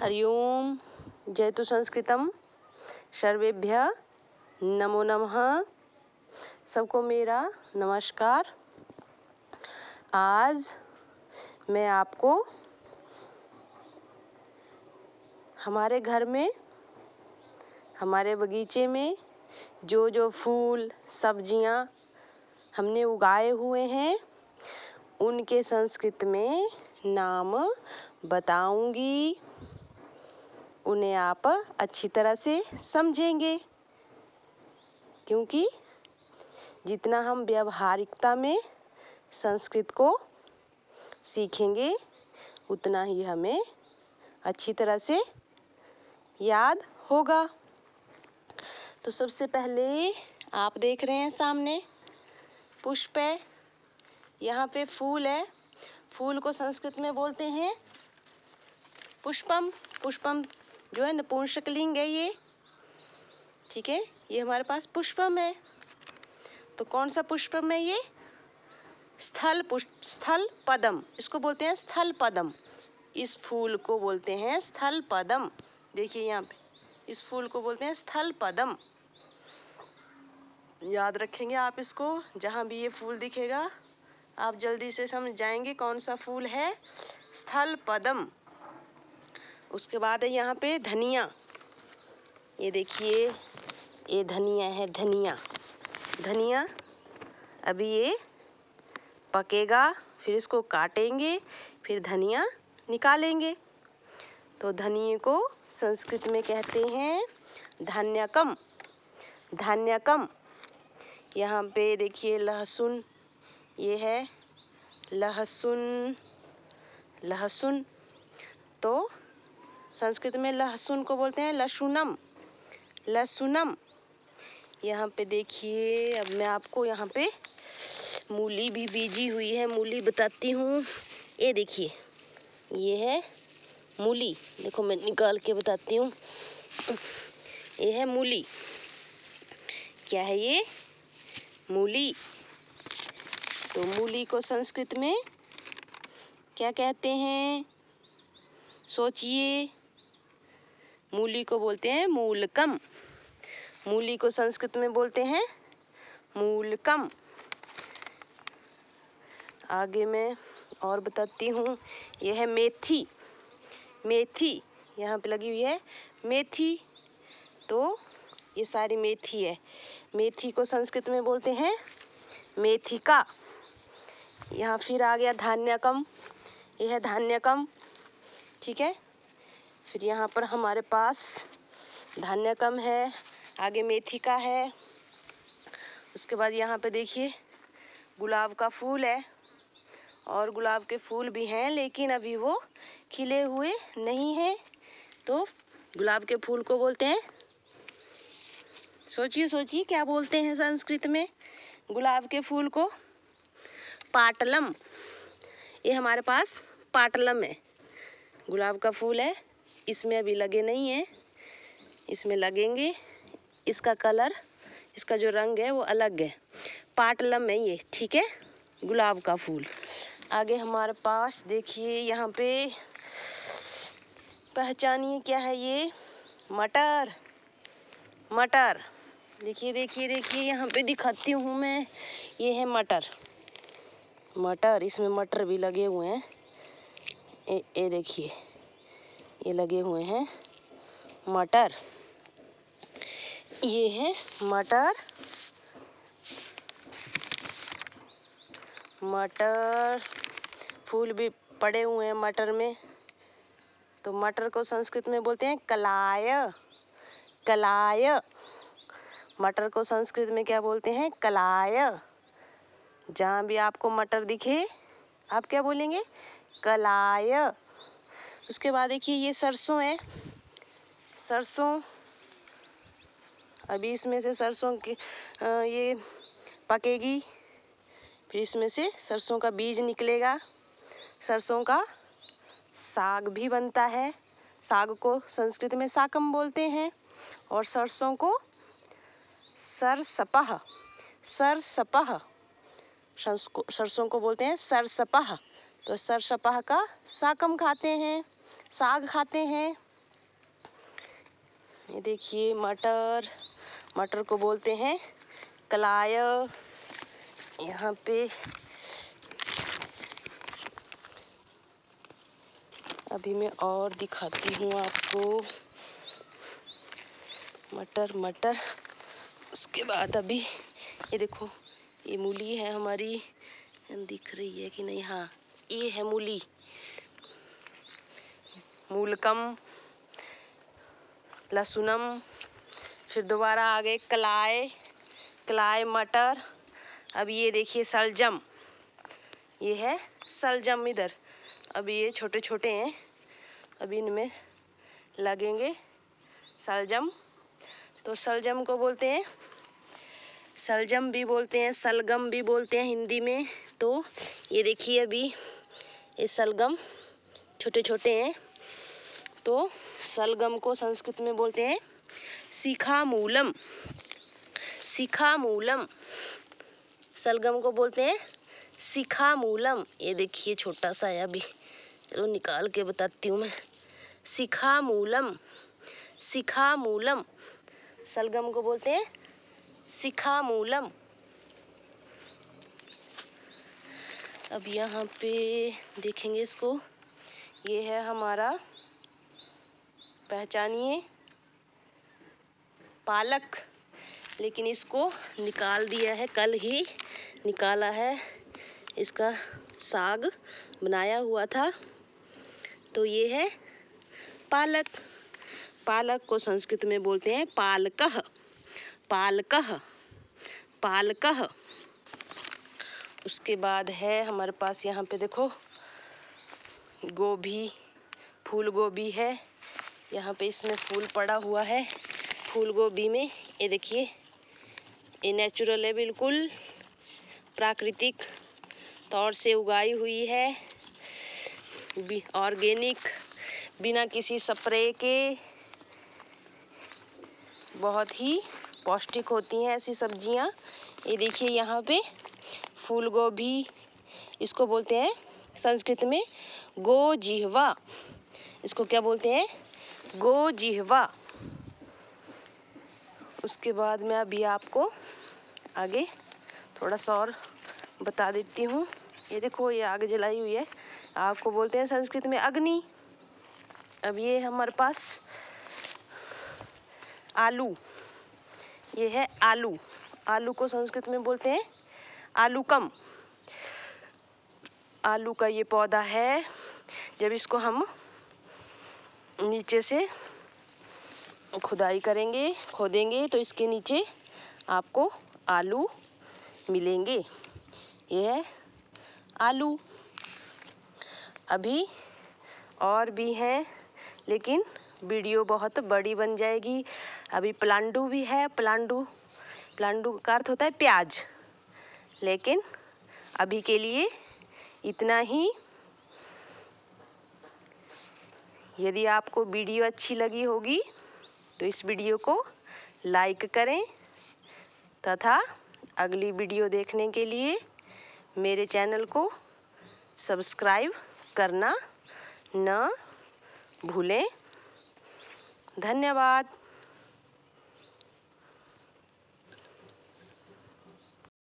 हरि ओम जयतु संस्कृतम सर्वेभ्य नमो नमः सबको मेरा नमस्कार आज मैं आपको हमारे घर में हमारे बगीचे में जो जो फूल सब्जियां हमने उगाए हुए हैं उनके संस्कृत में नाम बताऊंगी उन्हें आप अच्छी तरह से समझेंगे क्योंकि जितना हम व्यवहारिकता में संस्कृत को सीखेंगे उतना ही हमें अच्छी तरह से याद होगा तो सबसे पहले आप देख रहे हैं सामने पुष्प है यहाँ पे फूल है फूल को संस्कृत में बोलते हैं पुष्पम पुष्पम जो है नपुंसकलिंग है ये ठीक है ये हमारे पास पुष्पम है तो कौन सा पुष्पम है ये स्थल पुष्प स्थल पदम इसको बोलते हैं स्थल पदम इस फूल को बोलते हैं स्थल पदम देखिए यहाँ पे इस फूल को बोलते हैं स्थल पदम याद रखेंगे आप इसको जहाँ भी ये फूल दिखेगा आप जल्दी से समझ जाएंगे कौन सा फूल है स्थल पदम उसके बाद है यहाँ पे धनिया ये देखिए ये धनिया है धनिया धनिया अभी ये पकेगा फिर इसको काटेंगे फिर धनिया निकालेंगे तो धनिए को संस्कृत में कहते हैं धान्यकम धान्यकम यहाँ पे देखिए लहसुन ये है लहसुन लहसुन तो संस्कृत में लहसुन को बोलते हैं लहसुनम लहसुनम यहाँ पे देखिए अब मैं आपको यहाँ पे मूली भी बीजी हुई है मूली बताती हूँ ये देखिए ये है मूली देखो मैं निकाल के बताती हूँ ये है मूली क्या है ये मूली तो मूली को संस्कृत में क्या कहते हैं सोचिए मूली को बोलते हैं मूलकम मूली को संस्कृत में बोलते हैं मूलकम आगे मैं और बताती हूँ यह है मेथी मेथी यहाँ पे लगी हुई है मेथी तो ये सारी मेथी है मेथी को संस्कृत में बोलते हैं मेथी का यहाँ फिर आ गया धान्यकम यह है धान्यकम ठीक है फिर यहाँ पर हमारे पास धनिया कम है आगे मेथी का है उसके बाद यहाँ पे देखिए गुलाब का फूल है और गुलाब के फूल भी हैं लेकिन अभी वो खिले हुए नहीं हैं तो गुलाब के फूल को बोलते हैं सोचिए सोचिए क्या बोलते हैं संस्कृत में गुलाब के फूल को पाटलम ये हमारे पास पाटलम है गुलाब का फूल है इसमें अभी लगे नहीं हैं इसमें लगेंगे इसका कलर इसका जो रंग है वो अलग है पाटलम है ये ठीक है गुलाब का फूल आगे हमारे पास देखिए यहाँ पे पहचानिए क्या है ये मटर मटर देखिए देखिए देखिए यहाँ पे दिखाती हूँ मैं ये है मटर मटर इसमें मटर भी लगे हुए हैं ये देखिए ये लगे हुए हैं मटर ये है मटर मटर फूल भी पड़े हुए हैं मटर में तो मटर को संस्कृत में बोलते हैं कलाय कलाय मटर को संस्कृत में क्या बोलते हैं कलाय जहाँ भी आपको मटर दिखे आप क्या बोलेंगे कलाय उसके बाद देखिए ये सरसों है सरसों अभी इसमें से सरसों की आ, ये पकेगी फिर इसमें से सरसों का बीज निकलेगा सरसों का साग भी बनता है साग को संस्कृत में साकम बोलते हैं और सरसों को सरसपह सरसपह सरसों को बोलते हैं सरसपह तो सरसपह का साकम खाते हैं साग खाते हैं ये देखिए मटर मटर को बोलते हैं कलाय यहाँ पे अभी मैं और दिखाती हूँ आपको मटर मटर उसके बाद अभी ये देखो ये मूली है हमारी दिख रही है कि नहीं हाँ ये है मूली मूलकम लहसुनम फिर दोबारा आ गए कलाए कलाए मटर अब ये देखिए सलजम ये है सलजम इधर अब ये छोटे छोटे हैं अब इनमें लगेंगे सलजम तो सलजम को बोलते हैं सलजम भी बोलते हैं सलगम भी बोलते हैं हिंदी में तो ये देखिए अभी ये सलगम छोटे छोटे हैं तो सलगम को संस्कृत में बोलते हैं शिखा मूलम शिखा मूलम सलगम को बोलते हैं शिखा मूलम ये देखिए छोटा सा है अभी चलो निकाल के बताती हूँ मैं शिखा मूलम शिखा मूलम सलगम को बोलते हैं शिखा मूलम अब यहाँ पे देखेंगे इसको ये है हमारा पहचानिए पालक लेकिन इसको निकाल दिया है कल ही निकाला है इसका साग बनाया हुआ था तो ये है पालक पालक को संस्कृत में बोलते हैं पालक पालकह पालकह उसके बाद है हमारे पास यहाँ पे देखो गोभी फूल गोभी है यहाँ पे इसमें फूल पड़ा हुआ है फूल गोभी में ये देखिए ये नेचुरल है बिल्कुल प्राकृतिक तौर से उगाई हुई है ऑर्गेनिक बिना किसी स्प्रे के बहुत ही पौष्टिक होती हैं ऐसी सब्जियाँ ये देखिए यहाँ पे फूल गोभी इसको बोलते हैं संस्कृत में जिहवा इसको क्या बोलते हैं गो जिहवा उसके बाद मैं अभी आपको आगे थोड़ा सा और बता देती हूँ ये देखो ये आग जलाई हुई है आपको बोलते हैं संस्कृत में अग्नि अब ये हमारे पास आलू ये है आलू आलू को संस्कृत में बोलते हैं आलूकम आलू का ये पौधा है जब इसको हम नीचे से खुदाई करेंगे खोदेंगे तो इसके नीचे आपको आलू मिलेंगे ये है आलू अभी और भी हैं लेकिन वीडियो बहुत बड़ी बन जाएगी अभी प्लांडू भी है प्लांडू प्लांडू का अर्थ होता है प्याज लेकिन अभी के लिए इतना ही यदि आपको वीडियो अच्छी लगी होगी तो इस वीडियो को लाइक करें तथा अगली वीडियो देखने के लिए मेरे चैनल को सब्सक्राइब करना न भूलें धन्यवाद